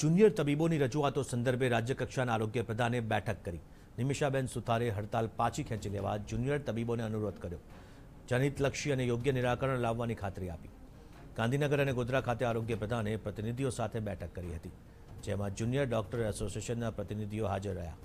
junior તબીબોની રજૂઆતો સંદર્ભે રાજ્યકક્ષાના આરોગ્ય પ્રધાને બેઠક કરી નિમિષાબેન સુથારે હડતાલ પાછી ખેંચી લેવા જુનિયર તબીબોને અનુરોધ કર્યો જનિતલક્ષી અને યોગ્ય નિરાકરણ લાવવાની ખાતરી આપી ગાંધીનગર અને ગોધરા ખાતે આરોગ્ય પ્રધાને પ્રતિનિધિઓ સાથે બેઠક કરી હતી જેમાં જુનિયર ડોક્ટર એસોસિએશનના પ્રતિનિધિઓ હાજર રહ્યા